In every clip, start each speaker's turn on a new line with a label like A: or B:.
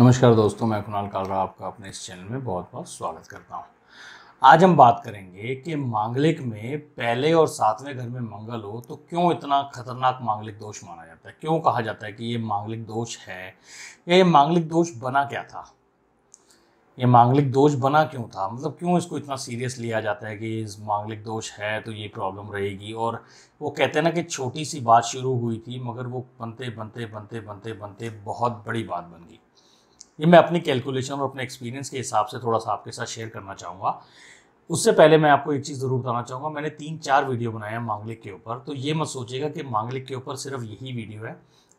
A: नमस्कार दोस्तों मैं कुणाल कालरा आपका अपने इस चैनल में बहुत बहुत स्वागत करता हूँ आज हम बात करेंगे कि मांगलिक में पहले और सातवें घर में मंगल हो तो क्यों इतना खतरनाक मांगलिक दोष माना जाता है क्यों कहा जाता है कि ये मांगलिक दोष है या ये मांगलिक दोष बना क्या था ये मांगलिक दोष बना क्यों था मतलब क्यों इसको इतना सीरियस लिया जाता है कि इस मांगलिक दोष है तो ये प्रॉब्लम रहेगी और वो कहते हैं ना कि छोटी सी बात शुरू हुई थी मगर वो बनते बनते बनते बनते बनते बहुत बड़ी बात बन गई ये मैं अपनी कैलकुलेशन और अपने एक्सपीरियंस के हिसाब से थोड़ा सा आपके साथ शेयर करना चाहूँगा उससे पहले मैं आपको एक चीज़ ज़रूर बताना चाहूँगा मैंने तीन चार वीडियो बनाया मांगलिक के ऊपर तो ये मत सोचिएगा कि मांगलिक के ऊपर सिर्फ यही वीडियो है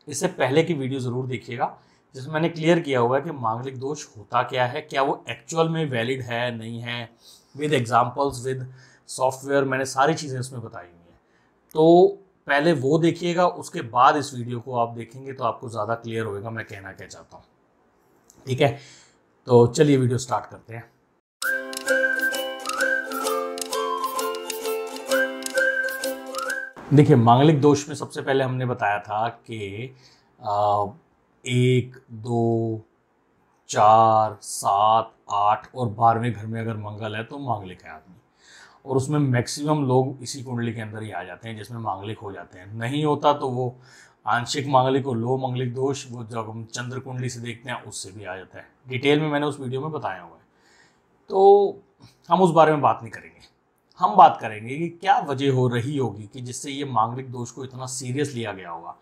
A: इससे पहले की वीडियो ज़रूर देखिएगा जिसमें मैंने क्लियर किया हुआ है कि मांगलिक दोष होता क्या है क्या वो एक्चुअल में वैलिड है नहीं है विद एग्जाम्पल्स विद सॉफ्टवेयर मैंने सारी चीज़ें उसमें बताई हुई हैं तो पहले वो देखिएगा उसके बाद इस वीडियो को आप देखेंगे तो आपको ज़्यादा क्लियर होएगा मैं कहना क्या चाहता हूँ ठीक है तो चलिए वीडियो स्टार्ट करते हैं देखिए मांगलिक दोष में सबसे पहले हमने बताया था कि एक दो चार सात आठ और बारहवें घर में अगर मंगल है तो मांगलिक है आदमी और उसमें मैक्सिमम लोग इसी कुंडली के अंदर ही आ जाते हैं जिसमें मांगलिक हो जाते हैं नहीं होता तो वो आंशिक मांगलिक और लोह मांगलिक दोष वो जब हम चंद्र कुंडली से देखते हैं उससे भी आ जाता है डिटेल में मैंने उस वीडियो में बताया हुआ है तो हम उस बारे में बात नहीं करेंगे हम बात करेंगे कि क्या वजह हो रही होगी कि जिससे ये मांगलिक दोष को इतना सीरियस लिया गया होगा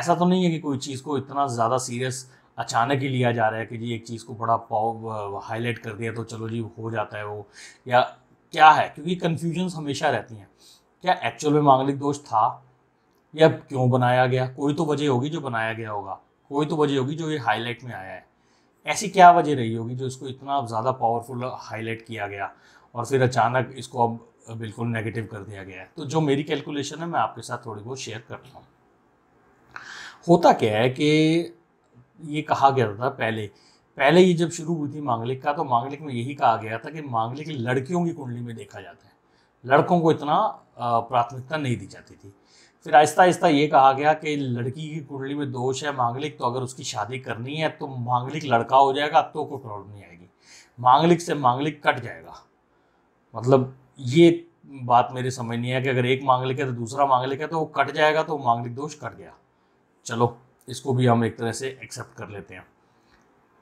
A: ऐसा तो नहीं है कि कोई चीज़ को इतना ज़्यादा सीरियस अचानक ही लिया जा रहा है कि जी एक चीज़ को बड़ा पाव हाईलाइट कर दिया तो चलो जी हो जाता है वो या क्या है क्योंकि कन्फ्यूजन्स हमेशा रहती हैं क्या एक्चुअल में मांगलिक दोष था ये अब क्यों बनाया गया कोई तो वजह होगी जो बनाया गया होगा कोई तो वजह होगी जो ये हाईलाइट में आया है ऐसी क्या वजह रही होगी जो इसको इतना ज़्यादा पावरफुल हाईलाइट किया गया और फिर अचानक इसको अब बिल्कुल नेगेटिव कर दिया गया है तो जो मेरी कैलकुलेशन है मैं आपके साथ थोड़ी बहुत शेयर करता हूँ होता क्या है कि ये कहा गया था पहले पहले ये जब शुरू हुई थी मांगलिक का तो मांगलिक में यही कहा गया था कि मांगलिक लड़कियों की कुंडली में देखा जाता है लड़कों को इतना प्राथमिकता नहीं दी जाती थी फिर आहिस्ता आहिस्ता ये कहा गया कि लड़की की कुंडली में दोष है मांगलिक तो अगर उसकी शादी करनी है तो मांगलिक लड़का हो जाएगा तो कोई प्रॉब्लम नहीं आएगी मांगलिक से मांगलिक कट जाएगा मतलब ये बात मेरे समझ नहीं है कि अगर एक मांगलिक है तो दूसरा मांगलिक है तो वो कट जाएगा तो मांगलिक दोष कट गया चलो इसको भी हम एक तरह से एक्सेप्ट कर लेते हैं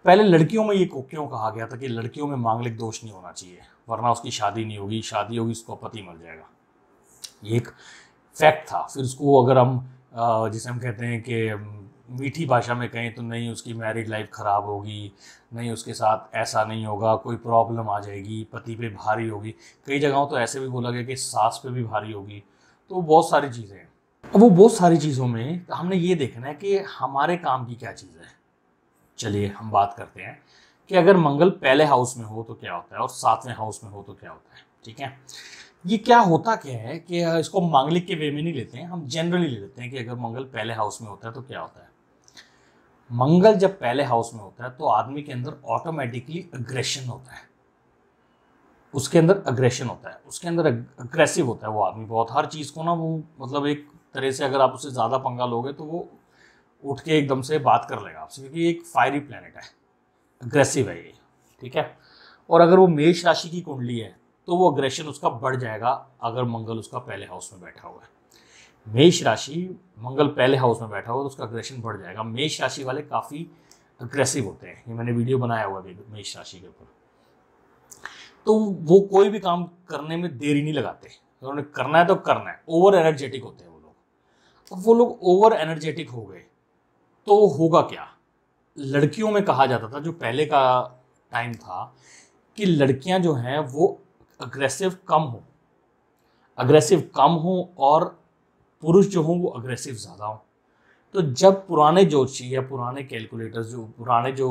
A: पहले लड़कियों में ये क्यों कहा गया था कि लड़कियों में मांगलिक दोष नहीं होना चाहिए वरना उसकी शादी नहीं होगी शादी होगी उसको पति मर जाएगा एक फैक्ट था फिर उसको अगर हम जिसे हम कहते हैं कि मीठी भाषा में कहें तो नहीं उसकी मैरिड लाइफ ख़राब होगी नहीं उसके साथ ऐसा नहीं होगा कोई प्रॉब्लम आ जाएगी पति पे भारी होगी कई जगहों तो ऐसे भी बोला गया कि सास पे भी भारी होगी तो बहुत सारी चीज़ें हैं अब वो बहुत सारी चीज़ों में हमने ये देखना है कि हमारे काम की क्या चीज़ है चलिए हम बात करते हैं कि अगर मंगल पहले हाउस में हो तो क्या होता है और सातवें हाउस में हो तो क्या होता है ठीक है ये क्या होता क्या है कि इसको मांगलिक के वे में नहीं लेते हैं हम जनरली ले लेते हैं कि अगर मंगल पहले हाउस में होता है तो क्या होता है मंगल जब पहले हाउस में होता है तो आदमी के अंदर ऑटोमेटिकली अग्रेशन होता है उसके अंदर अग्रेशन होता है उसके अंदर अग्रेसिव होता है वो आदमी बहुत हर चीज़ को ना वो मतलब एक तरह से अगर आप उससे ज़्यादा पंगा लोगे तो वो उठ के एकदम से बात कर लेगा आपसे क्योंकि एक फायरी प्लानट है अग्रेसिव है ये ठीक है और अगर वो मेष राशि की कुंडली है तो वो अग्रेशन उसका बढ़ जाएगा अगर मंगल उसका पहले हाउस में बैठा हुआ है मेष राशि मंगल पहले हाउस में बैठा हुआ तो उसका अग्रेशन बढ़ जाएगा मेष राशि वाले काफ़ी अग्रेसिव होते हैं ये मैंने वीडियो बनाया हुआ है मेष राशि के ऊपर तो वो कोई भी काम करने में देरी नहीं लगाते उन्होंने करना है तो करना है ओवर एनर्जेटिक होते हैं वो लोग अब वो लोग ओवर एनर्जेटिक हो गए तो होगा क्या लड़कियों में कहा जाता था जो पहले का टाइम था कि लड़कियां जो हैं वो अग्रेसिव कम हो अग्रेसिव कम हो और पुरुष जो हों वो अग्रेसिव ज़्यादा हों तो जब पुराने ज्योतिषी या पुराने कैलकुलेटर्स जो पुराने जो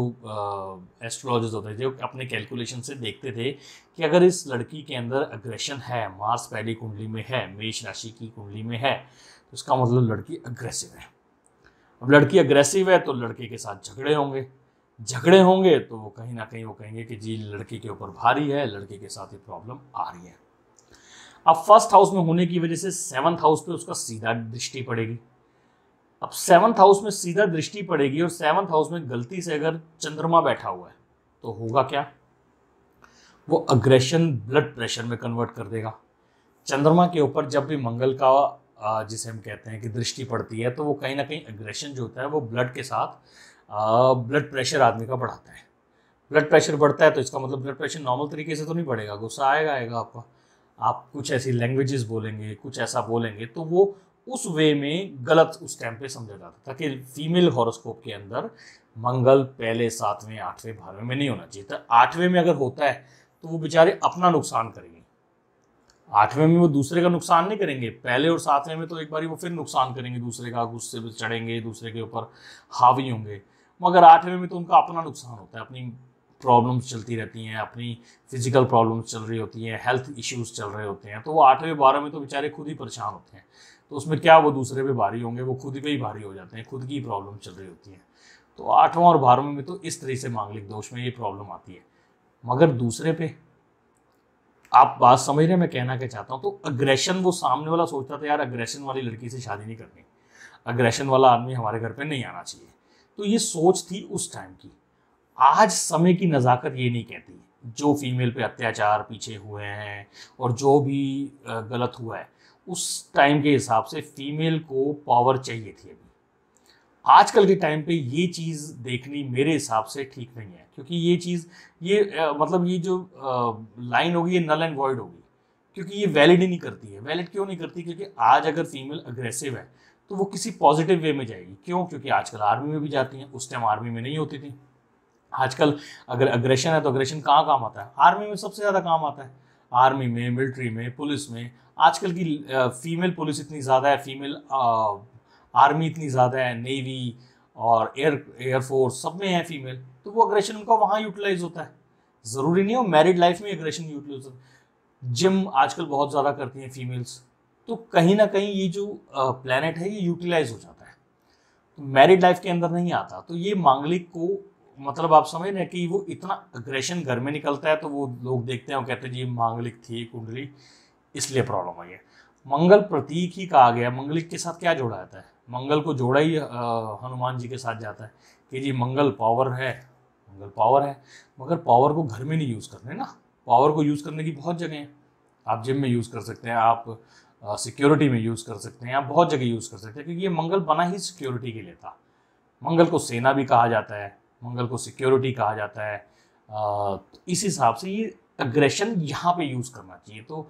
A: एस्ट्रोलॉजर्स होते थे जो अपने कैलकुलेशन से देखते थे कि अगर इस लड़की के अंदर अग्रेशन है मार्स पहली कुंडली में है मेष राशि की कुंडली में है तो इसका मतलब लड़की अग्रेसिव है अब लड़की अग्रेसिव है तो लड़के के साथ झगड़े होंगे झगड़े होंगे तो वो कहीं ना कहीं वो कहेंगे कि जी लड़की के ऊपर भारी है लड़की के साथ ही प्रॉब्लम आ रही है अब फर्स्ट हाउस में होने की वजह से सेवन्थ हाउस पे उसका सीधा दृष्टि पड़ेगी अब सेवन्थ हाउस में सीधा दृष्टि पड़ेगी और सेवन्थ हाउस में गलती से अगर चंद्रमा बैठा हुआ है तो होगा क्या वो अग्रेशन ब्लड प्रेशर में कन्वर्ट कर देगा चंद्रमा के ऊपर जब भी मंगल का जिसे हम कहते हैं कि दृष्टि पड़ती है तो वो कहीं ना कहीं अग्रेशन जो होता है वो ब्लड के साथ ब्लड प्रेशर आदमी का बढ़ाता है ब्लड प्रेशर बढ़ता है तो इसका मतलब ब्लड प्रेशर नॉर्मल तरीके से तो नहीं बढ़ेगा गुस्सा आएगा आएगा आपका आप कुछ ऐसी लैंग्वेजेस बोलेंगे कुछ ऐसा बोलेंगे तो वो उस वे में गलत उस टाइम पे समझा जाता था कि फीमेल हॉरोस्कोप के अंदर मंगल पहले सातवें आठवें बारहवें में नहीं होना चाहिए तो आठवें में अगर होता है तो वो बेचारे अपना नुकसान करेंगे आठवें में वो दूसरे का नुकसान नहीं करेंगे पहले और सातवें में तो एक बार वो फिर नुकसान करेंगे दूसरे का गुस्से में चढ़ेंगे दूसरे के ऊपर हावी होंगे मगर आठवें में तो उनका अपना नुकसान होता है अपनी प्रॉब्लम्स चलती रहती हैं अपनी फिजिकल प्रॉब्लम्स चल रही होती हैं हेल्थ इश्यूज चल रहे होते हैं तो वो आठवें बारह में तो बेचारे खुद ही परेशान होते हैं तो उसमें क्या वो दूसरे पे भारी होंगे वो खुद पे ही भारी हो जाते हैं खुद की प्रॉब्लम चल रही होती हैं तो आठवां और बारहवें में तो इस तरह से मांगलिक दोष में ये प्रॉब्लम आती है मगर दूसरे पे आप बात समझ रहे मैं कहना क्या चाहता हूँ तो अग्रेशन वो सामने वाला सोचता था यार अग्रेशन वाली लड़की से शादी नहीं करनी अग्रेशन वाला आदमी हमारे घर पर नहीं आना चाहिए तो ये सोच थी उस टाइम की आज समय की नज़ाकत ये नहीं कहती जो फीमेल पे अत्याचार पीछे हुए हैं और जो भी गलत हुआ है उस टाइम के हिसाब से फीमेल को पावर चाहिए थी अभी आजकल के टाइम पे ये चीज़ देखनी मेरे हिसाब से ठीक नहीं है क्योंकि ये चीज़ ये मतलब ये जो लाइन होगी ये नल एंड वॉइड होगी क्योंकि ये वैलिड ही नहीं करती है वैलिड क्यों नहीं करती क्योंकि आज अगर फीमेल अग्रेसिव है तो वो किसी पॉजिटिव वे में जाएगी क्यों क्योंकि आजकल आर्मी में भी जाती हैं उस टाइम आर्मी में नहीं होती थी आजकल अगर अग्रेशन है तो अग्रेशन कहाँ काम आता है आर्मी में सबसे ज़्यादा काम आता है आर्मी में मिलिट्री में पुलिस में आजकल की फीमेल पुलिस इतनी ज़्यादा है फीमेल आर्मी इतनी ज़्यादा है नेवी और एयर एयरफोर्स सब में है फीमेल तो वो अग्रेशन उनका वहाँ यूटिलाइज होता है ज़रूरी नहीं हो मैरिड लाइफ में अग्रेशन यूटिलाइज होता है जिम आजकल बहुत ज़्यादा करती हैं फीमेल्स तो कहीं ना कहीं ये जो प्लानट है ये यूटिलाइज हो जाता है तो मैरिड लाइफ के अंदर नहीं आता तो ये मांगलिक को मतलब आप समझ रहे कि वो इतना अग्रेशन घर में निकलता है तो वो लोग देखते हैं और कहते हैं जी मांगलिक थी कुंडली इसलिए प्रॉब्लम आई है मंगल प्रतीक ही कहा गया मंगलिक के साथ क्या जोड़ा जाता है मंगल को जोड़ा ही हनुमान जी के साथ जाता है कि जी मंगल पावर है मंगल पावर है मगर पावर को घर में नहीं यूज़ करना है ना पावर को यूज़ करने की बहुत जगह है आप जिम में यूज़ कर सकते हैं आप सिक्योरिटी में यूज़ कर सकते हैं आप बहुत जगह यूज़ कर सकते हैं क्योंकि ये मंगल बना ही सिक्योरिटी के लिए था मंगल को सेना भी कहा जाता है मंगल को सिक्योरिटी कहा जाता है तो इस हिसाब से ये अग्रेशन यहाँ पे यूज़ करना चाहिए तो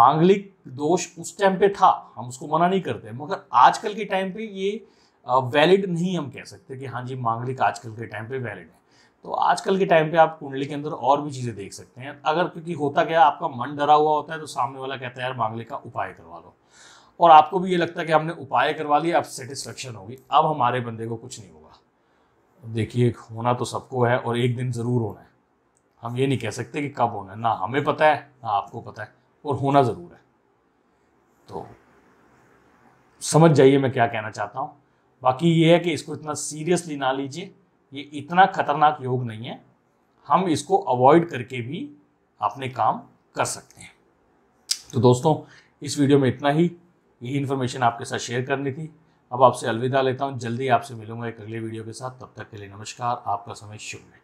A: मांगलिक दोष उस टाइम पे था हम उसको मना नहीं करते मगर आजकल के टाइम पे ये वैलिड नहीं हम कह सकते कि हाँ जी मांगलिक आजकल के टाइम पे वैलिड है तो आजकल के टाइम पे आप कुंडली के अंदर और भी चीज़ें देख सकते हैं अगर क्योंकि होता क्या आपका मन डरा हुआ होता है तो सामने वाला कहता है यार मांगले का उपाय करवा लो और आपको भी ये लगता है कि हमने उपाय करवा लिया अब सेटिस्फेक्शन होगी अब हमारे बंदे को कुछ नहीं होगा देखिए होना तो सबको है और एक दिन ज़रूर होना है हम ये नहीं कह सकते कि कब होना है ना हमें पता है ना आपको पता है और होना ज़रूर है तो समझ जाइए मैं क्या कहना चाहता हूँ बाकी ये है कि इसको इतना सीरियसली ना लीजिए ये इतना खतरनाक योग नहीं है हम इसको अवॉइड करके भी अपने काम कर सकते हैं तो दोस्तों इस वीडियो में इतना ही यही इन्फॉर्मेशन आपके साथ शेयर करनी थी अब आपसे अलविदा लेता हूँ जल्दी आपसे मिलूंगा एक अगले वीडियो के साथ तब तक के लिए नमस्कार आपका समय शुभ है